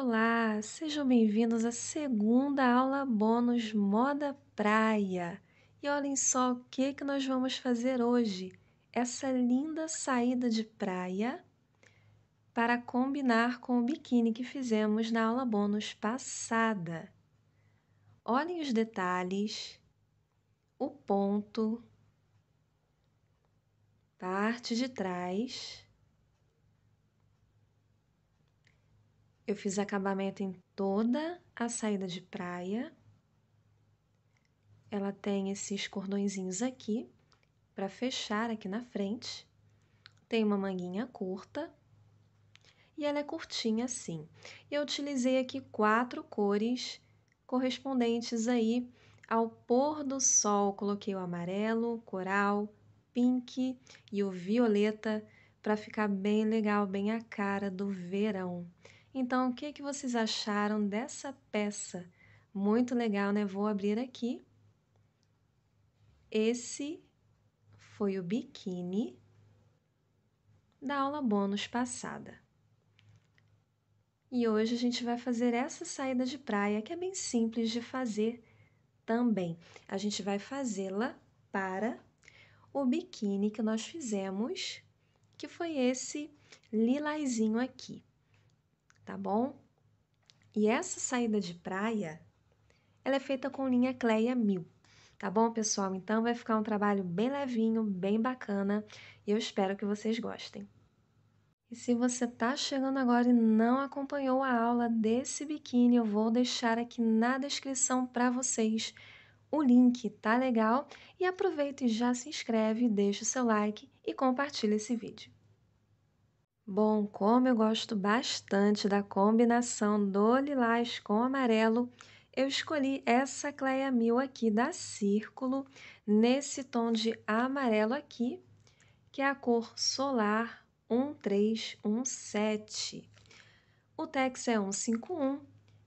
Olá, sejam bem-vindos à segunda aula bônus Moda Praia. E olhem só o que, que nós vamos fazer hoje. Essa linda saída de praia para combinar com o biquíni que fizemos na aula bônus passada. Olhem os detalhes, o ponto, parte de trás Eu fiz acabamento em toda a saída de praia. Ela tem esses cordõezinhos aqui para fechar aqui na frente. Tem uma manguinha curta e ela é curtinha assim. Eu utilizei aqui quatro cores correspondentes aí ao pôr do sol. Coloquei o amarelo, coral, pink e o violeta para ficar bem legal, bem a cara do verão. Então, o que, que vocês acharam dessa peça? Muito legal, né? Vou abrir aqui. Esse foi o biquíni da aula bônus passada. E hoje a gente vai fazer essa saída de praia, que é bem simples de fazer também. A gente vai fazê-la para o biquíni que nós fizemos, que foi esse lilazinho aqui tá bom? E essa saída de praia, ela é feita com linha Cleia 1000. Tá bom, pessoal? Então vai ficar um trabalho bem levinho, bem bacana e eu espero que vocês gostem. E se você tá chegando agora e não acompanhou a aula desse biquíni, eu vou deixar aqui na descrição para vocês o link, tá legal? E aproveita e já se inscreve, deixa o seu like e compartilha esse vídeo. Bom, como eu gosto bastante da combinação do lilás com amarelo, eu escolhi essa Cleia Mil aqui da Círculo, nesse tom de amarelo aqui, que é a cor Solar 1317. O tex é 151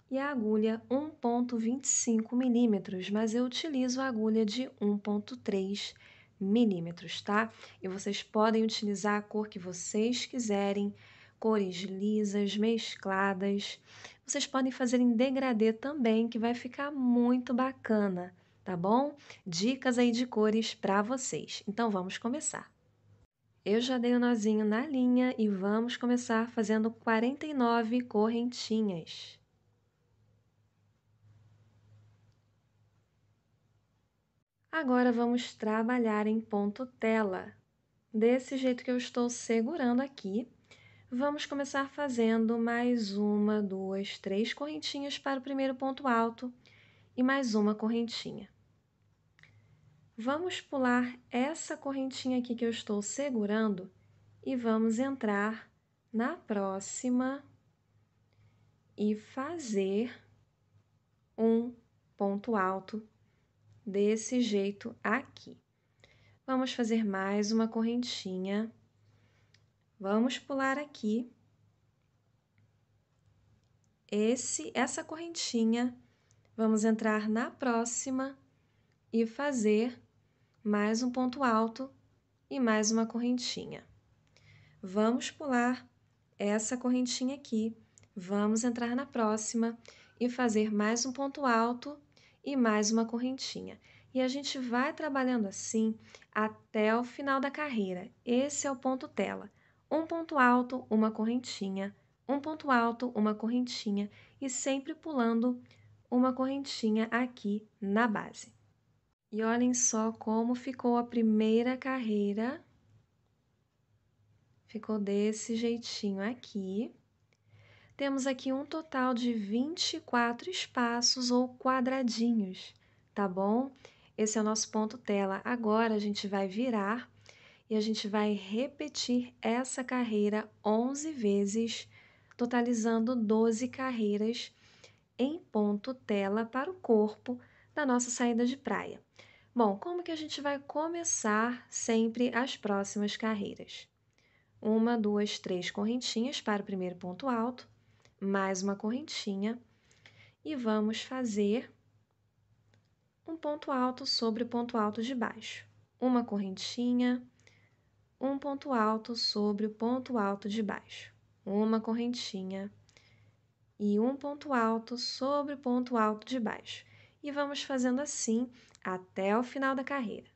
e a agulha 1.25 milímetros, mas eu utilizo a agulha de 1.3 milímetros, tá? E vocês podem utilizar a cor que vocês quiserem, cores lisas, mescladas. Vocês podem fazer em degradê também, que vai ficar muito bacana, tá bom? Dicas aí de cores para vocês. Então vamos começar. Eu já dei o um nozinho na linha e vamos começar fazendo 49 correntinhas. Agora vamos trabalhar em ponto tela. Desse jeito que eu estou segurando aqui, vamos começar fazendo mais uma, duas, três correntinhas para o primeiro ponto alto e mais uma correntinha. Vamos pular essa correntinha aqui que eu estou segurando e vamos entrar na próxima e fazer um ponto alto desse jeito aqui. Vamos fazer mais uma correntinha. Vamos pular aqui. Esse, essa correntinha, vamos entrar na próxima e fazer mais um ponto alto e mais uma correntinha. Vamos pular essa correntinha aqui, vamos entrar na próxima e fazer mais um ponto alto e mais uma correntinha. E a gente vai trabalhando assim até o final da carreira. Esse é o ponto tela. Um ponto alto, uma correntinha, um ponto alto, uma correntinha e sempre pulando uma correntinha aqui na base. E olhem só como ficou a primeira carreira. Ficou desse jeitinho aqui temos aqui um total de 24 espaços ou quadradinhos, tá bom? Esse é o nosso ponto tela. Agora a gente vai virar e a gente vai repetir essa carreira 11 vezes, totalizando 12 carreiras em ponto tela para o corpo da nossa saída de praia. Bom, como que a gente vai começar sempre as próximas carreiras? Uma, duas, três correntinhas para o primeiro ponto alto, mais uma correntinha e vamos fazer um ponto alto sobre o ponto alto de baixo. Uma correntinha, um ponto alto sobre o ponto alto de baixo. Uma correntinha e um ponto alto sobre o ponto alto de baixo. E vamos fazendo assim até o final da carreira.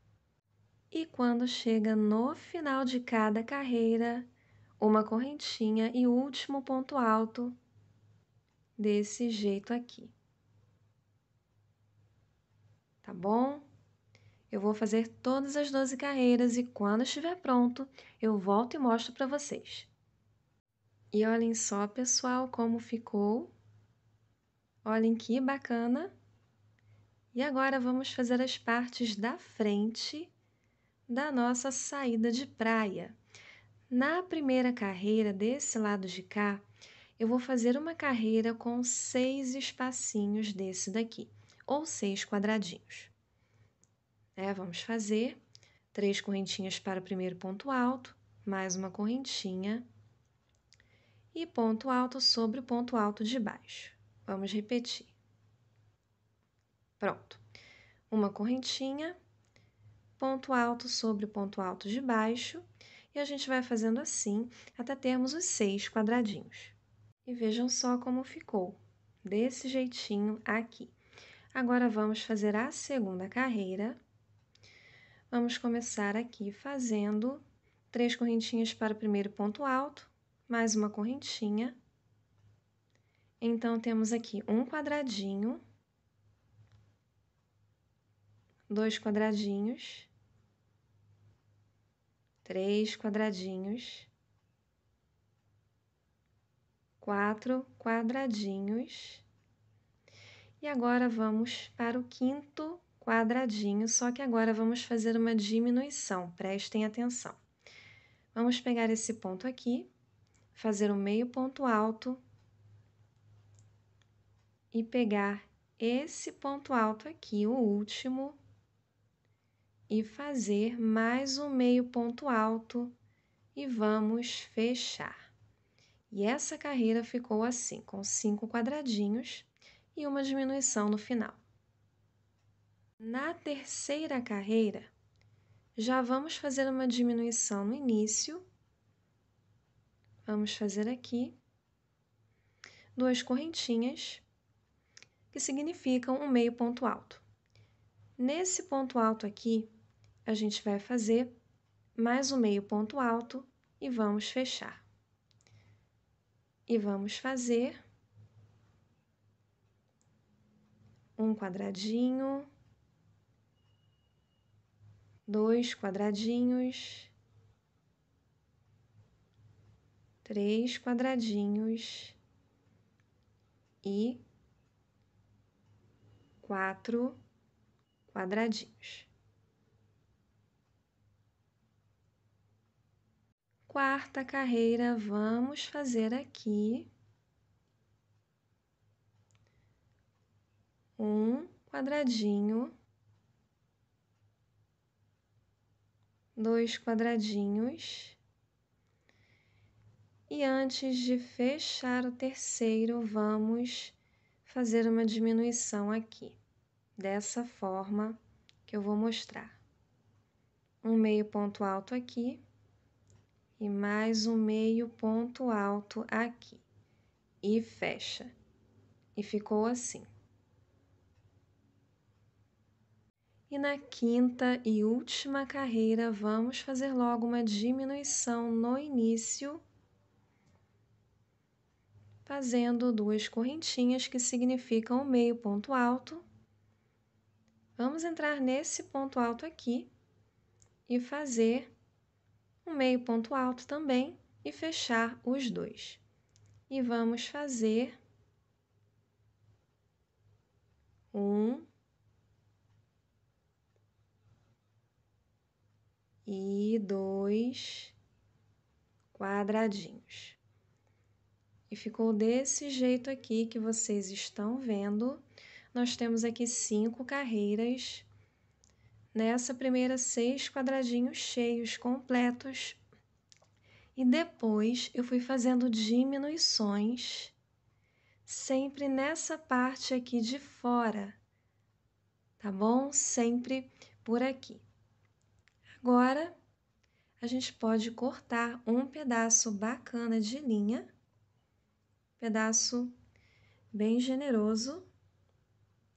E quando chega no final de cada carreira, uma correntinha e último ponto alto desse jeito aqui. Tá bom? Eu vou fazer todas as 12 carreiras e quando estiver pronto, eu volto e mostro para vocês. E olhem só, pessoal, como ficou. Olhem que bacana. E agora vamos fazer as partes da frente da nossa saída de praia. Na primeira carreira, desse lado de cá, eu vou fazer uma carreira com seis espacinhos desse daqui, ou seis quadradinhos. É, vamos fazer três correntinhas para o primeiro ponto alto, mais uma correntinha e ponto alto sobre o ponto alto de baixo. Vamos repetir. Pronto. Uma correntinha, ponto alto sobre o ponto alto de baixo, e a gente vai fazendo assim até termos os seis quadradinhos. E vejam só como ficou, desse jeitinho aqui. Agora vamos fazer a segunda carreira. Vamos começar aqui fazendo três correntinhas para o primeiro ponto alto, mais uma correntinha. Então, temos aqui um quadradinho, dois quadradinhos, três quadradinhos, quatro quadradinhos. E agora vamos para o quinto quadradinho, só que agora vamos fazer uma diminuição, prestem atenção. Vamos pegar esse ponto aqui, fazer um meio ponto alto e pegar esse ponto alto aqui, o último, e fazer mais um meio ponto alto e vamos fechar. E essa carreira ficou assim, com cinco quadradinhos e uma diminuição no final. Na terceira carreira, já vamos fazer uma diminuição no início. Vamos fazer aqui duas correntinhas, que significam um meio ponto alto. Nesse ponto alto aqui, a gente vai fazer mais um meio ponto alto e vamos fechar e vamos fazer um quadradinho, dois quadradinhos, três quadradinhos e quatro quadradinhos. quarta carreira, vamos fazer aqui um quadradinho, dois quadradinhos. E antes de fechar o terceiro, vamos fazer uma diminuição aqui, dessa forma que eu vou mostrar. Um meio ponto alto aqui e mais um meio ponto alto aqui e fecha. E ficou assim. E na quinta e última carreira, vamos fazer logo uma diminuição no início, fazendo duas correntinhas que significam o meio ponto alto. Vamos entrar nesse ponto alto aqui e fazer um meio ponto alto também e fechar os dois. E vamos fazer um e dois quadradinhos. E ficou desse jeito aqui que vocês estão vendo. Nós temos aqui cinco carreiras nessa primeira seis quadradinhos cheios completos. E depois eu fui fazendo diminuições, sempre nessa parte aqui de fora, tá bom? Sempre por aqui. Agora, a gente pode cortar um pedaço bacana de linha, pedaço bem generoso,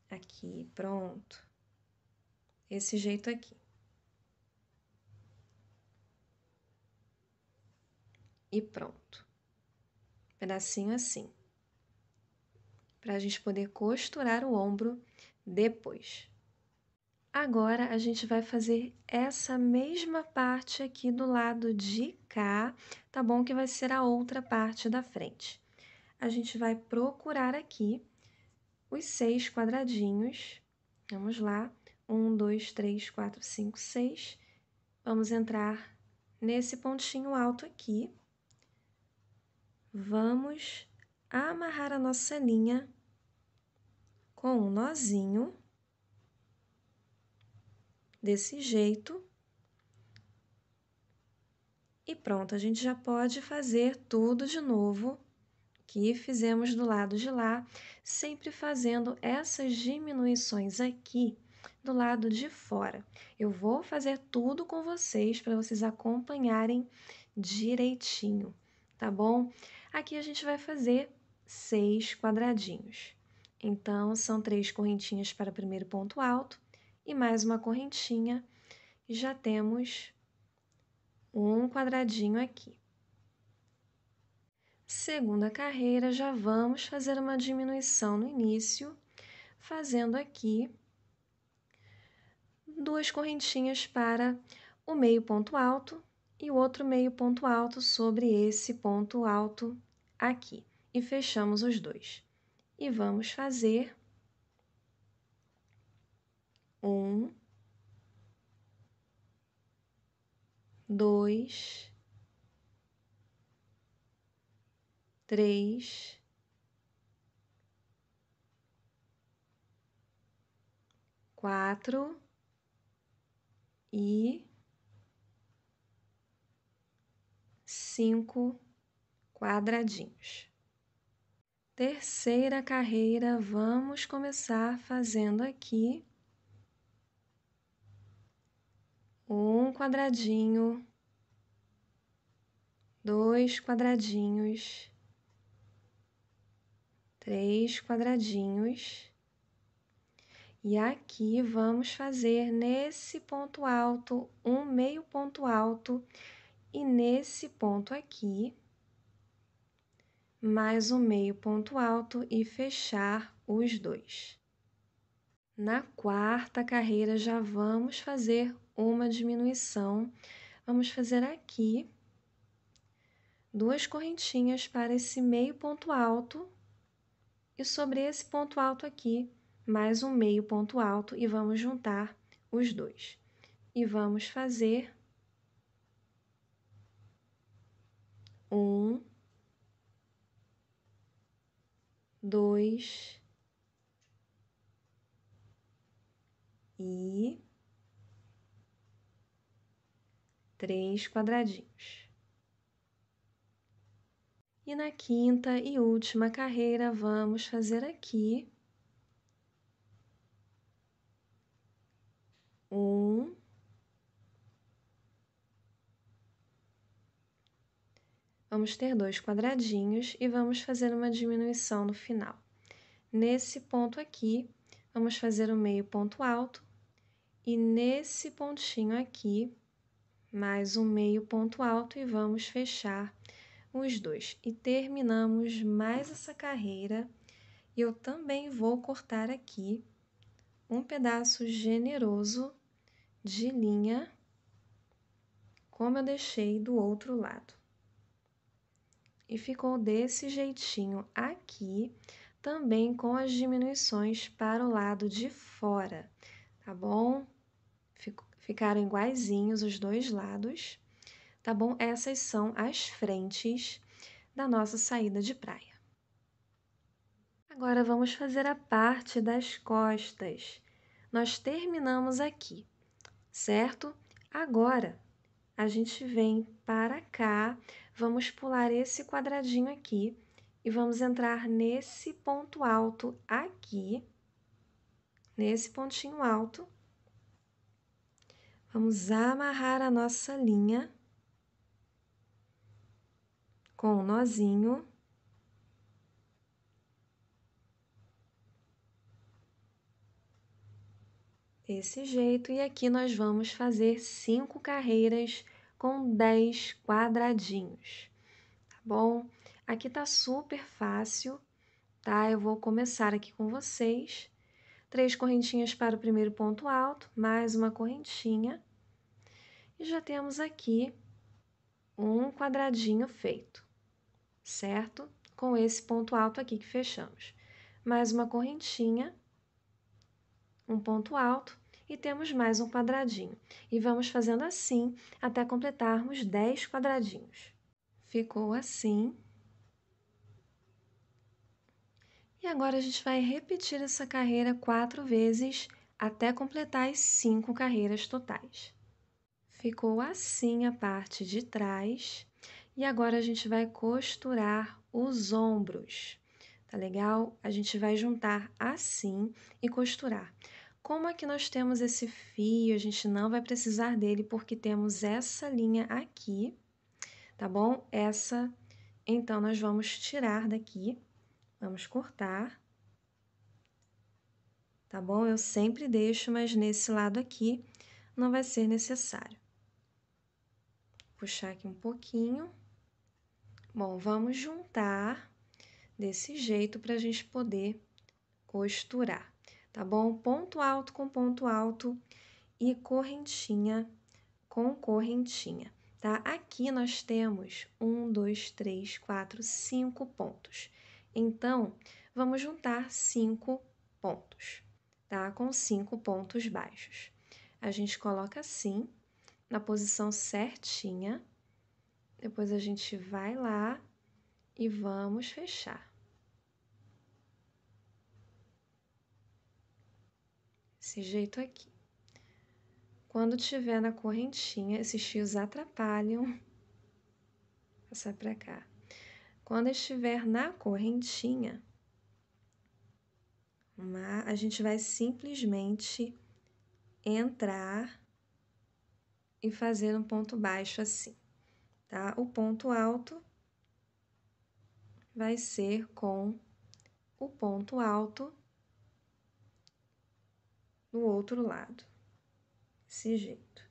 aqui, pronto esse jeito aqui. E pronto. Pedacinho assim. Para a gente poder costurar o ombro depois. Agora, a gente vai fazer essa mesma parte aqui do lado de cá, tá bom? Que vai ser a outra parte da frente. A gente vai procurar aqui os seis quadradinhos, vamos lá, 1, 2, 3, 4, 5, 6. Vamos entrar nesse pontinho alto aqui. Vamos amarrar a nossa linha com um nozinho, desse jeito. E pronto, a gente já pode fazer tudo de novo que fizemos do lado de lá, sempre fazendo essas diminuições aqui do lado de fora. Eu vou fazer tudo com vocês para vocês acompanharem direitinho, tá bom? Aqui a gente vai fazer seis quadradinhos. Então, são três correntinhas para o primeiro ponto alto e mais uma correntinha. E já temos um quadradinho aqui. Segunda carreira, já vamos fazer uma diminuição no início, fazendo aqui duas correntinhas para o meio ponto alto e o outro meio ponto alto sobre esse ponto alto aqui. E fechamos os dois. E vamos fazer um, dois, três, quatro e cinco quadradinhos. Terceira carreira, vamos começar fazendo aqui um quadradinho, dois quadradinhos, três quadradinhos. E aqui vamos fazer nesse ponto alto um meio ponto alto e nesse ponto aqui mais um meio ponto alto e fechar os dois. Na quarta carreira já vamos fazer uma diminuição. Vamos fazer aqui duas correntinhas para esse meio ponto alto e sobre esse ponto alto aqui mais um meio ponto alto e vamos juntar os dois. E vamos fazer um, dois e três quadradinhos. E na quinta e última carreira, vamos fazer aqui um, vamos ter dois quadradinhos e vamos fazer uma diminuição no final. Nesse ponto aqui, vamos fazer o meio ponto alto e nesse pontinho aqui, mais um meio ponto alto e vamos fechar os dois. E terminamos mais essa carreira e eu também vou cortar aqui um pedaço generoso de linha como eu deixei do outro lado. E ficou desse jeitinho aqui, também com as diminuições para o lado de fora, tá bom? Ficaram iguaizinhos os dois lados, tá bom? Essas são as frentes da nossa saída de praia. Agora vamos fazer a parte das costas. Nós terminamos aqui certo? Agora, a gente vem para cá, vamos pular esse quadradinho aqui e vamos entrar nesse ponto alto aqui, nesse pontinho alto. Vamos amarrar a nossa linha com o um nozinho. esse jeito e aqui nós vamos fazer cinco carreiras com 10 quadradinhos, tá bom? Aqui tá super fácil, tá? Eu vou começar aqui com vocês. Três correntinhas para o primeiro ponto alto, mais uma correntinha. E já temos aqui um quadradinho feito, certo? Com esse ponto alto aqui que fechamos. Mais uma correntinha, um ponto alto, e temos mais um quadradinho. E vamos fazendo assim até completarmos 10 quadradinhos. Ficou assim. E agora a gente vai repetir essa carreira quatro vezes até completar as cinco carreiras totais. Ficou assim a parte de trás. E agora a gente vai costurar os ombros. Tá legal? A gente vai juntar assim e costurar como aqui é nós temos esse fio, a gente não vai precisar dele porque temos essa linha aqui, tá bom? Essa, então, nós vamos tirar daqui, vamos cortar, tá bom? Eu sempre deixo, mas nesse lado aqui não vai ser necessário. Puxar aqui um pouquinho. Bom, vamos juntar desse jeito para a gente poder costurar tá bom? Ponto alto com ponto alto e correntinha com correntinha, tá? Aqui nós temos um, dois, três, quatro, cinco pontos. Então, vamos juntar cinco pontos, tá? Com cinco pontos baixos. A gente coloca assim, na posição certinha. Depois a gente vai lá e vamos fechar. desse jeito aqui. Quando tiver na correntinha, esses fios atrapalham. passar para cá. Quando estiver na correntinha, a gente vai simplesmente entrar e fazer um ponto baixo assim, tá? O ponto alto vai ser com o ponto alto no outro lado. Desse jeito.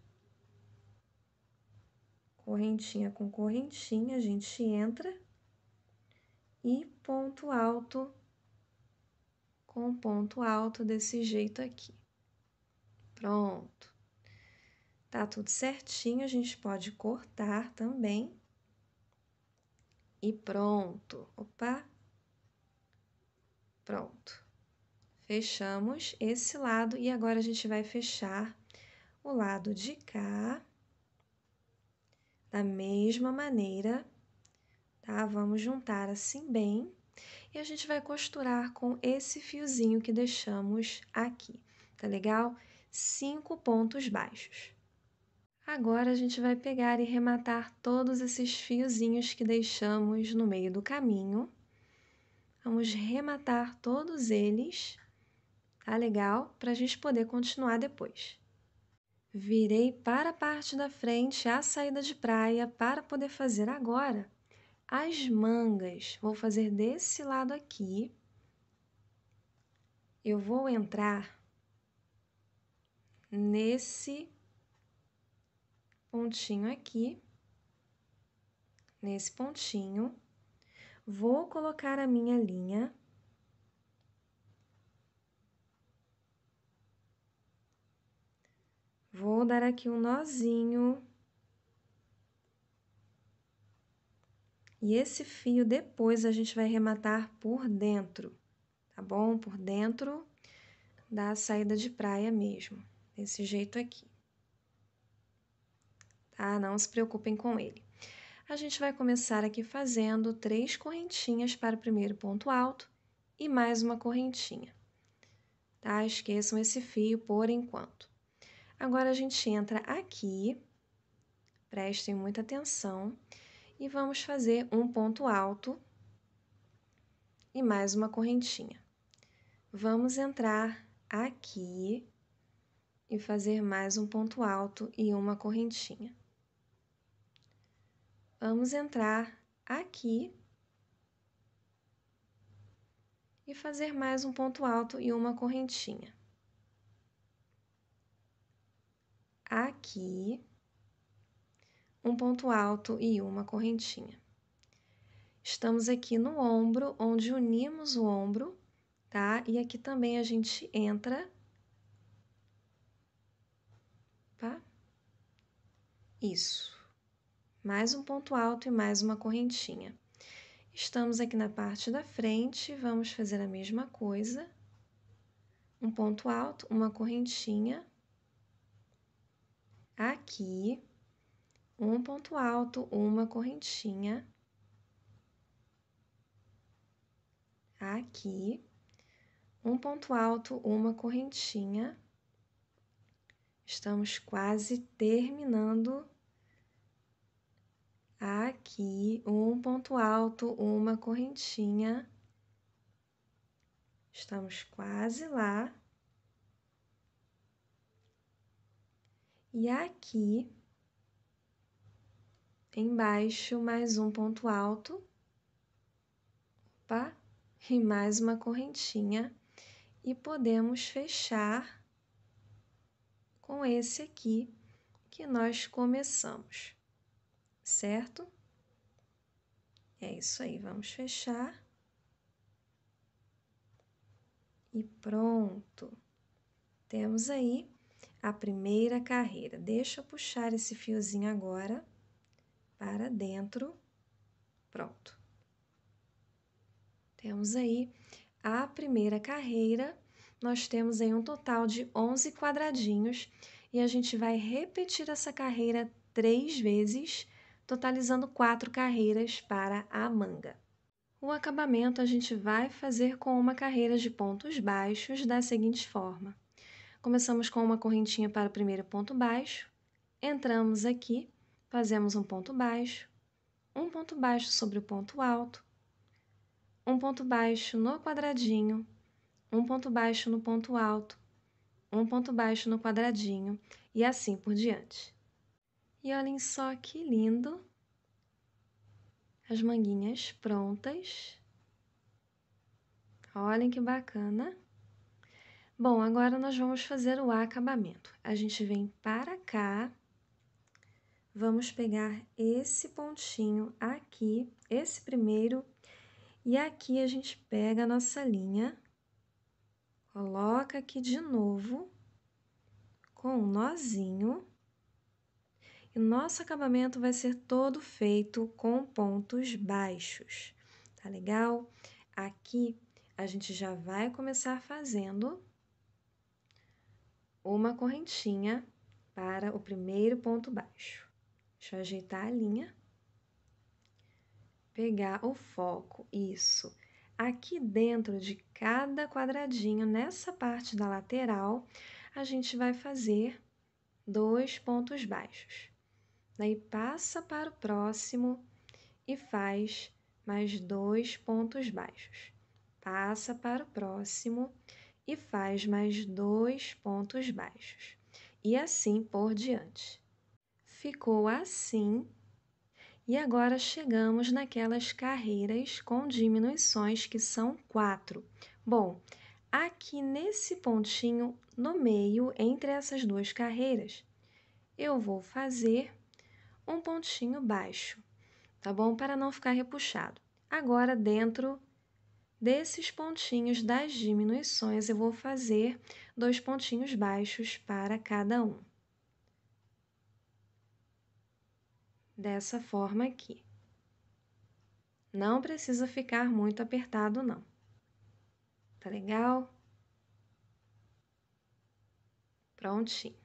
Correntinha com correntinha, a gente entra e ponto alto com ponto alto desse jeito aqui. Pronto. Tá tudo certinho, a gente pode cortar também. E pronto. Opa. Pronto. Fechamos esse lado e agora a gente vai fechar o lado de cá da mesma maneira, tá? Vamos juntar assim bem e a gente vai costurar com esse fiozinho que deixamos aqui, tá legal? Cinco pontos baixos. Agora a gente vai pegar e rematar todos esses fiozinhos que deixamos no meio do caminho. Vamos rematar todos eles Tá legal? Para a gente poder continuar depois. Virei para a parte da frente a saída de praia para poder fazer agora as mangas. Vou fazer desse lado aqui. Eu vou entrar nesse pontinho aqui, nesse pontinho. Vou colocar a minha linha Vou dar aqui um nozinho. E esse fio depois a gente vai rematar por dentro, tá bom? Por dentro da saída de praia mesmo, desse jeito aqui. Tá? Não se preocupem com ele. A gente vai começar aqui fazendo três correntinhas para o primeiro ponto alto e mais uma correntinha. Tá? Esqueçam esse fio por enquanto. Agora a gente entra aqui, prestem muita atenção, e vamos fazer um ponto alto e mais uma correntinha. Vamos entrar aqui e fazer mais um ponto alto e uma correntinha. Vamos entrar aqui e fazer mais um ponto alto e uma correntinha. aqui, um ponto alto e uma correntinha. Estamos aqui no ombro, onde unimos o ombro, tá? E aqui também a gente entra, tá? Isso. Mais um ponto alto e mais uma correntinha. Estamos aqui na parte da frente, vamos fazer a mesma coisa. Um ponto alto, uma correntinha, aqui, um ponto alto, uma correntinha, aqui, um ponto alto, uma correntinha. Estamos quase terminando. Aqui, um ponto alto, uma correntinha. Estamos quase lá. E aqui, embaixo, mais um ponto alto. Opa! E mais uma correntinha. E podemos fechar com esse aqui que nós começamos, certo? É isso aí, vamos fechar. E pronto. Temos aí a primeira carreira. Deixa eu puxar esse fiozinho agora para dentro. Pronto. Temos aí a primeira carreira. Nós temos aí um total de 11 quadradinhos e a gente vai repetir essa carreira três vezes, totalizando quatro carreiras para a manga. O acabamento a gente vai fazer com uma carreira de pontos baixos da seguinte forma. Começamos com uma correntinha para o primeiro ponto baixo, entramos aqui, fazemos um ponto baixo, um ponto baixo sobre o ponto alto, um ponto baixo no quadradinho, um ponto baixo no ponto alto, um ponto baixo no quadradinho e assim por diante. E olhem só que lindo! As manguinhas prontas. Olhem que bacana! Bom, agora nós vamos fazer o acabamento. A gente vem para cá, vamos pegar esse pontinho aqui, esse primeiro, e aqui a gente pega a nossa linha, coloca aqui de novo com um nozinho. E nosso acabamento vai ser todo feito com pontos baixos, tá legal? Aqui a gente já vai começar fazendo uma correntinha para o primeiro ponto baixo. Deixa eu ajeitar a linha. Pegar o foco, isso. Aqui dentro de cada quadradinho, nessa parte da lateral, a gente vai fazer dois pontos baixos. Daí passa para o próximo e faz mais dois pontos baixos. Passa para o próximo e faz mais dois pontos baixos, e assim por diante. Ficou assim, e agora chegamos naquelas carreiras com diminuições que são quatro. Bom, aqui nesse pontinho no meio entre essas duas carreiras, eu vou fazer um pontinho baixo, tá bom? Para não ficar repuxado. Agora, dentro Desses pontinhos das diminuições, eu vou fazer dois pontinhos baixos para cada um. Dessa forma aqui. Não precisa ficar muito apertado, não. Tá legal? Prontinho.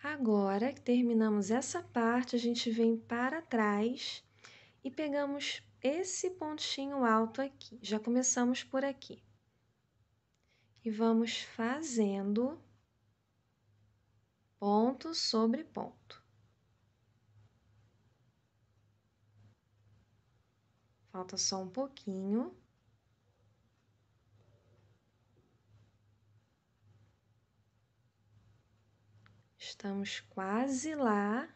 Agora que terminamos essa parte, a gente vem para trás e pegamos esse pontinho alto aqui. Já começamos por aqui. E vamos fazendo ponto sobre ponto. Falta só um pouquinho. Estamos quase lá.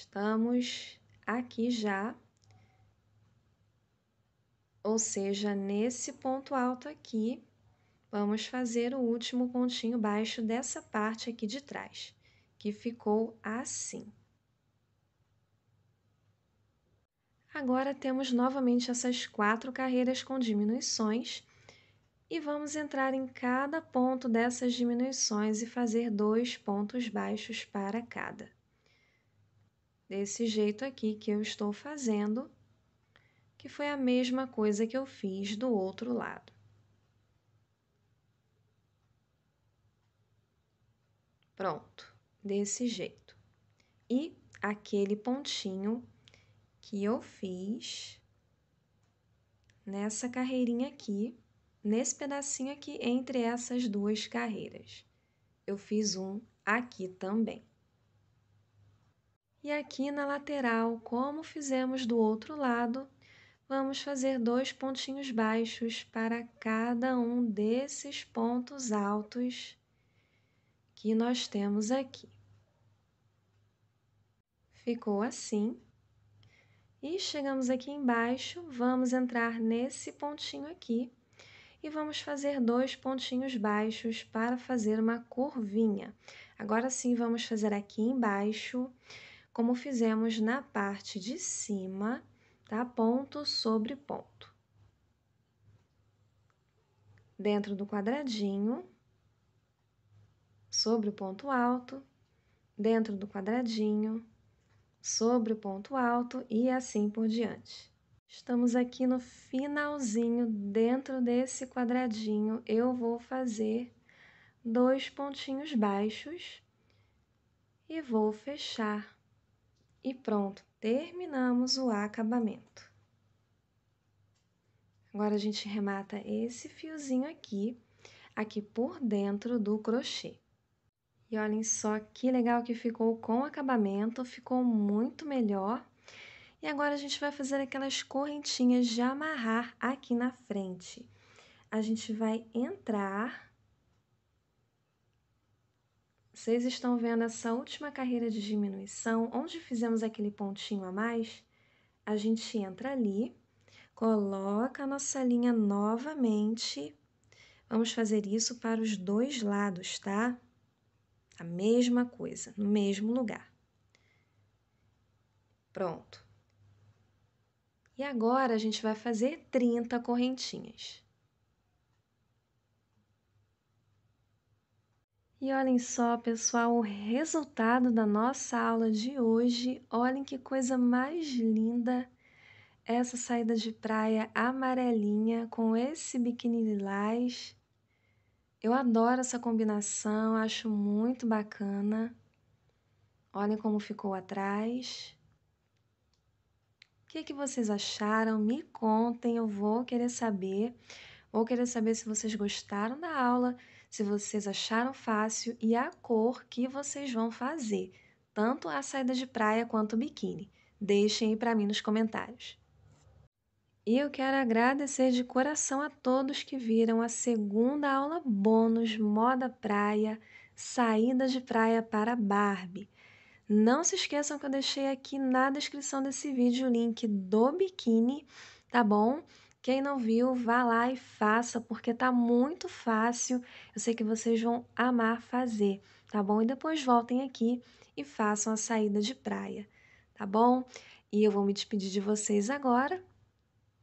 Estamos aqui já, ou seja, nesse ponto alto aqui, vamos fazer o último pontinho baixo dessa parte aqui de trás, que ficou assim. Agora temos novamente essas quatro carreiras com diminuições e vamos entrar em cada ponto dessas diminuições e fazer dois pontos baixos para cada desse jeito aqui que eu estou fazendo, que foi a mesma coisa que eu fiz do outro lado. Pronto, desse jeito. E aquele pontinho que eu fiz nessa carreirinha aqui, nesse pedacinho aqui entre essas duas carreiras. Eu fiz um aqui também. E aqui na lateral, como fizemos do outro lado, vamos fazer dois pontinhos baixos para cada um desses pontos altos que nós temos aqui. Ficou assim. E chegamos aqui embaixo, vamos entrar nesse pontinho aqui e vamos fazer dois pontinhos baixos para fazer uma curvinha. Agora sim, vamos fazer aqui embaixo como fizemos na parte de cima, tá? Ponto sobre ponto. Dentro do quadradinho, sobre o ponto alto, dentro do quadradinho, sobre o ponto alto e assim por diante. Estamos aqui no finalzinho, dentro desse quadradinho, eu vou fazer dois pontinhos baixos e vou fechar e pronto, terminamos o acabamento. Agora a gente remata esse fiozinho aqui, aqui por dentro do crochê. E olhem só que legal que ficou com o acabamento, ficou muito melhor. E agora a gente vai fazer aquelas correntinhas de amarrar aqui na frente. A gente vai entrar vocês estão vendo essa última carreira de diminuição, onde fizemos aquele pontinho a mais? A gente entra ali, coloca a nossa linha novamente. Vamos fazer isso para os dois lados, tá? A mesma coisa, no mesmo lugar. Pronto. E agora a gente vai fazer 30 correntinhas. E olhem só, pessoal, o resultado da nossa aula de hoje. Olhem que coisa mais linda essa saída de praia amarelinha com esse biquíni lilás. Eu adoro essa combinação, acho muito bacana. Olhem como ficou atrás. O que, que vocês acharam? Me contem, eu vou querer saber. Vou querer saber se vocês gostaram da aula se vocês acharam fácil e a cor que vocês vão fazer, tanto a saída de praia quanto o biquíni. Deixem aí para mim nos comentários. E eu quero agradecer de coração a todos que viram a segunda aula bônus Moda Praia, Saída de Praia para Barbie. Não se esqueçam que eu deixei aqui na descrição desse vídeo o link do biquíni, tá bom? Quem não viu, vá lá e faça, porque tá muito fácil. Eu sei que vocês vão amar fazer, tá bom? E depois voltem aqui e façam a saída de praia, tá bom? E eu vou me despedir de vocês agora.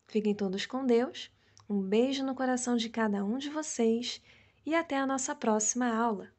Fiquem todos com Deus. Um beijo no coração de cada um de vocês e até a nossa próxima aula.